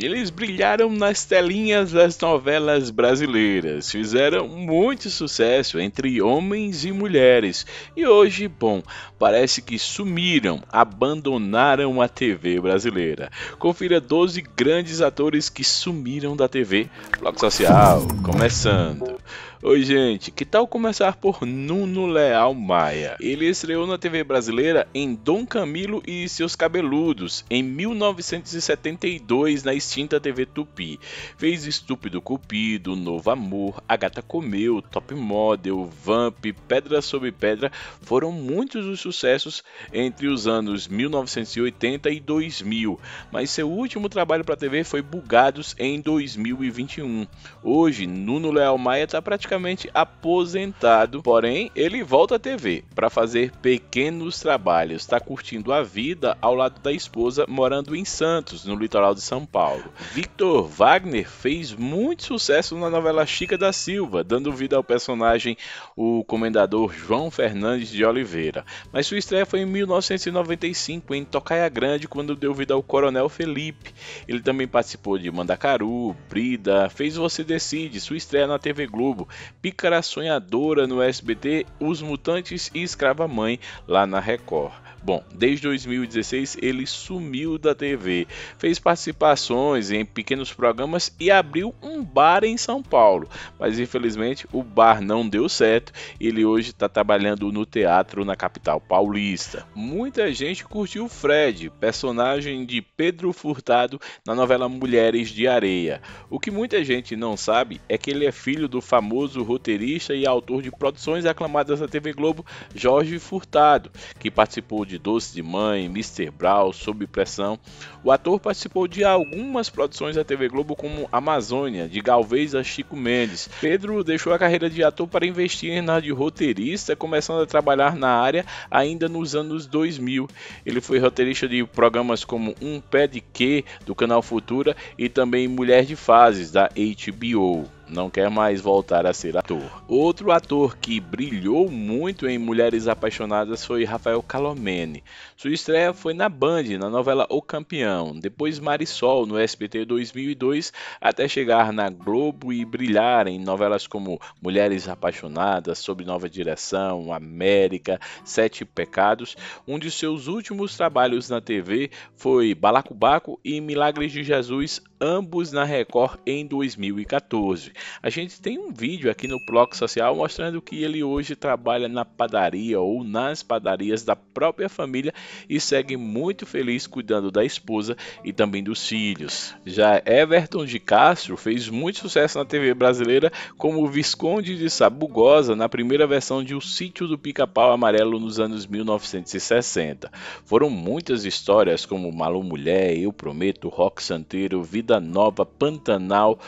Eles brilharam nas telinhas das novelas brasileiras, fizeram muito sucesso entre homens e mulheres e hoje, bom, parece que sumiram, abandonaram a TV brasileira. Confira 12 grandes atores que sumiram da TV. Bloco Social, começando. Oi, gente, que tal começar por Nuno Leal Maia? Ele estreou na TV brasileira em Dom Camilo e seus Cabeludos, em 1972, na extinta TV Tupi. Fez Estúpido Cupido, Novo Amor, A Gata Comeu, Top Model, Vamp, Pedra sobre Pedra foram muitos os sucessos entre os anos 1980 e 2000, mas seu último trabalho para a TV foi Bugados em 2021. Hoje, Nuno Leal Maia está praticamente praticamente aposentado, porém ele volta à TV para fazer pequenos trabalhos. Está curtindo a vida ao lado da esposa, morando em Santos, no litoral de São Paulo. Victor Wagner fez muito sucesso na novela Chica da Silva, dando vida ao personagem o comendador João Fernandes de Oliveira. Mas sua estreia foi em 1995 em Tocaia Grande, quando deu vida ao Coronel Felipe. Ele também participou de Mandacaru, Brida, fez Você Decide, sua estreia na TV Globo Pícara Sonhadora no SBT, Os Mutantes e Escrava Mãe lá na Record. Bom, desde 2016 ele sumiu da TV, fez participações em pequenos programas e abriu um bar em São Paulo, mas infelizmente o bar não deu certo. Ele hoje está trabalhando no teatro na capital paulista. Muita gente curtiu Fred, personagem de Pedro Furtado na novela Mulheres de Areia. O que muita gente não sabe é que ele é filho do famoso famoso roteirista e autor de produções aclamadas da TV Globo, Jorge Furtado, que participou de Doce de Mãe, Mr. Brown, Sob Pressão. O ator participou de algumas produções da TV Globo, como Amazônia, de Galvez a Chico Mendes. Pedro deixou a carreira de ator para investir na de roteirista, começando a trabalhar na área ainda nos anos 2000. Ele foi roteirista de programas como Um Pé de Que, do canal Futura, e também Mulher de Fases, da HBO não quer mais voltar a ser ator. Outro ator que brilhou muito em Mulheres Apaixonadas foi Rafael Calomene. Sua estreia foi na Band, na novela O Campeão, depois Marisol no SBT 2002, até chegar na Globo e brilhar em novelas como Mulheres Apaixonadas, Sob Nova Direção, América, Sete Pecados. Um de seus últimos trabalhos na TV foi Balacobaco e Milagres de Jesus, ambos na Record em 2014. A gente tem um vídeo aqui no Bloco Social mostrando que ele hoje trabalha na padaria ou nas padarias da própria família e segue muito feliz cuidando da esposa e também dos filhos. Já Everton de Castro fez muito sucesso na TV brasileira como o Visconde de Sabugosa na primeira versão de O Sítio do Pica-Pau Amarelo nos anos 1960. Foram muitas histórias como Malu Mulher, Eu Prometo, Rock Santeiro, Vida Nova, Pantanal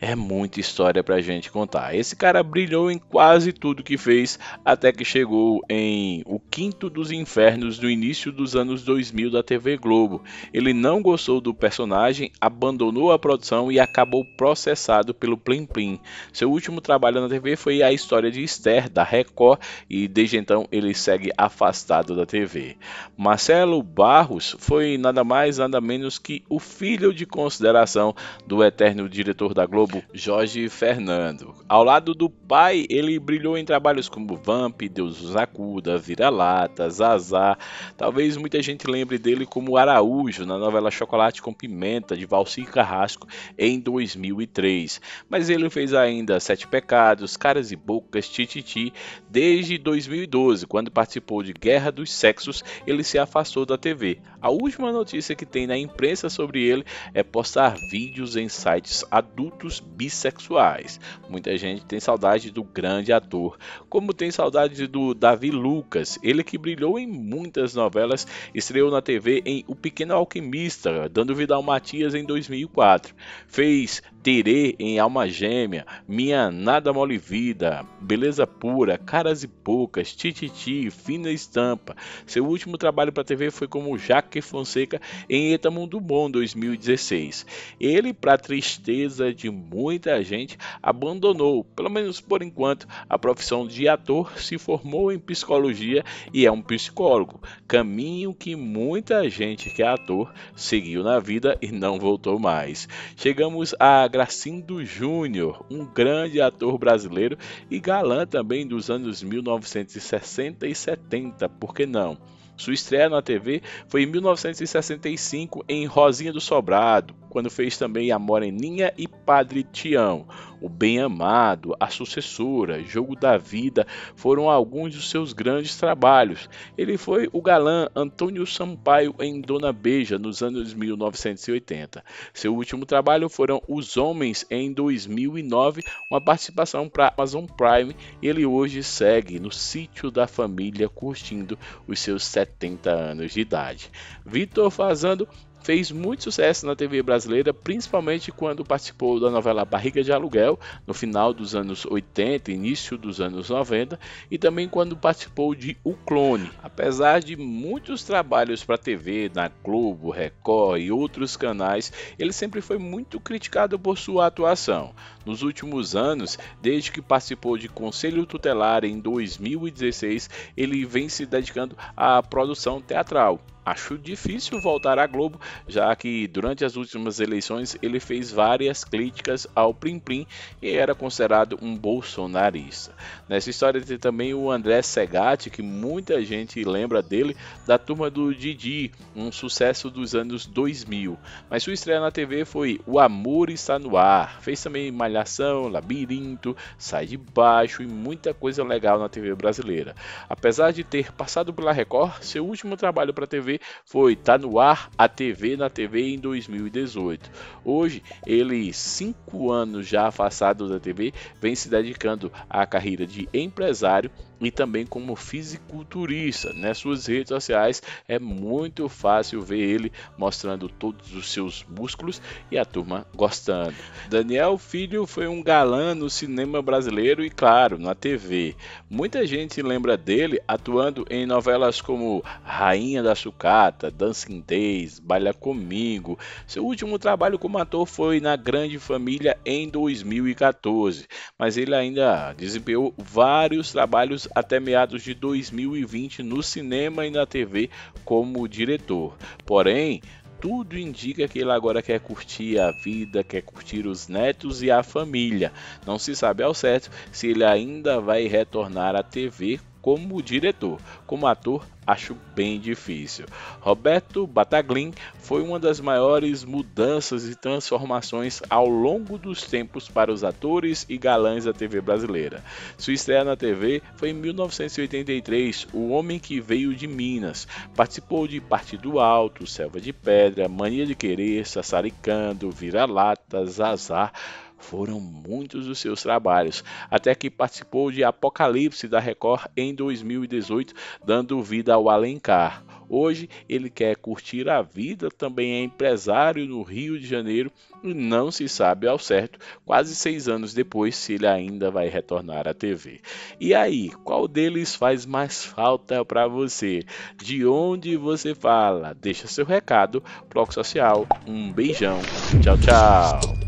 é muita história pra gente contar. Esse cara brilhou em quase tudo que fez até que chegou em O Quinto dos Infernos no início dos anos 2000 da TV Globo. Ele não gostou do personagem, abandonou a produção e acabou processado pelo Plim Plim. Seu último trabalho na TV foi a história de Esther da Record e desde então ele segue afastado da TV. Marcelo Barros foi nada mais nada menos que o filho de consideração do eterno diretor da Globo Globo, Jorge Fernando. Ao lado do pai, ele brilhou em trabalhos como Vamp, Deus os acuda, Vira-Lata, Zazá. Talvez muita gente lembre dele como Araújo na novela Chocolate com Pimenta de Valsir Carrasco em 2003. Mas ele fez ainda Sete Pecados, Caras e Bocas, Tititi, desde 2012, quando participou de Guerra dos Sexos, ele se afastou da TV. A última notícia que tem na imprensa sobre ele é postar vídeos em sites adultos bissexuais. Muita gente tem saudade do grande ator, como tem saudade do Davi Lucas, ele que brilhou em muitas novelas, estreou na TV em O Pequeno Alquimista, dando vida ao Matias em 2004. Fez Terê em Alma Gêmea, Minha Nada Mole Vida, Beleza Pura, Caras e Poucas, Tititi, Fina Estampa. Seu último trabalho para TV foi como Jaque Fonseca em Eta Mundo Bom 2016. Ele, para tristeza de muita gente abandonou, pelo menos por enquanto, a profissão de ator, se formou em psicologia e é um psicólogo, caminho que muita gente que é ator seguiu na vida e não voltou mais. Chegamos a Gracindo Júnior, um grande ator brasileiro e galã também dos anos 1960 e 70, por que não? Sua estreia na TV foi em 1965 em Rosinha do Sobrado, quando fez também A Moreninha e Padre Tião, O Bem Amado, A Sucessora, Jogo da Vida foram alguns dos seus grandes trabalhos. Ele foi o galã Antônio Sampaio em Dona Beija nos anos 1980. Seu último trabalho foram Os Homens em 2009, uma participação para Amazon Prime. Ele hoje segue no sítio da família curtindo os seus 70 anos de idade. Vitor Fazando fez muito sucesso na TV brasileira, principalmente quando participou da novela Barriga de Aluguel, no final dos anos 80, início dos anos 90, e também quando participou de O Clone. Apesar de muitos trabalhos para TV na Globo, Record e outros canais, ele sempre foi muito criticado por sua atuação. Nos últimos anos, desde que participou de Conselho Tutelar em 2016, ele vem se dedicando à produção teatral. Acho difícil voltar à Globo, já que durante as últimas eleições ele fez várias críticas ao Prim Prim e era considerado um bolsonarista. Nessa história tem também o André Segatti, que muita gente lembra dele da turma do Didi, um sucesso dos anos 2000. Mas sua estreia na TV foi O Amor Está No Ar. Fez também Malhar Malhação, Labirinto, Sai de Baixo e muita coisa legal na TV brasileira. Apesar de ter passado pela Record, seu último trabalho para a TV foi Tá no Ar, a TV na TV em 2018. Hoje, ele, cinco anos já afastado da TV, vem se dedicando à carreira de empresário e também como fisiculturista. Nas né? suas redes sociais é muito fácil ver ele mostrando todos os seus músculos e a turma gostando. Daniel Filho foi um galã no cinema brasileiro e, claro, na TV. Muita gente lembra dele atuando em novelas como Rainha da Sucata, Dancing Days, Balha Comigo. Seu último trabalho como ator foi na Grande Família em 2014, mas ele ainda desempenhou vários trabalhos até meados de 2020 no cinema e na TV como diretor. Porém, tudo indica que ele agora quer curtir a vida, quer curtir os netos e a família. Não se sabe ao certo se ele ainda vai retornar à TV como diretor. Como ator, acho bem difícil. Roberto Bataglin foi uma das maiores mudanças e transformações ao longo dos tempos para os atores e galãs da TV brasileira. Sua estreia na TV foi em 1983, O Homem que Veio de Minas. Participou de Partido Alto, Selva de Pedra, Mania de Querer, Sassaricando, Vira-Latas, Azar foram muitos os seus trabalhos, até que participou de Apocalipse da Record em 2018, dando vida ao Alencar. Hoje ele quer curtir a vida, também é empresário no Rio de Janeiro e não se sabe ao certo, quase seis anos depois, se ele ainda vai retornar à TV. E aí, qual deles faz mais falta para você? De onde você fala? Deixa seu recado. Bloco Social, um beijão. Tchau, tchau.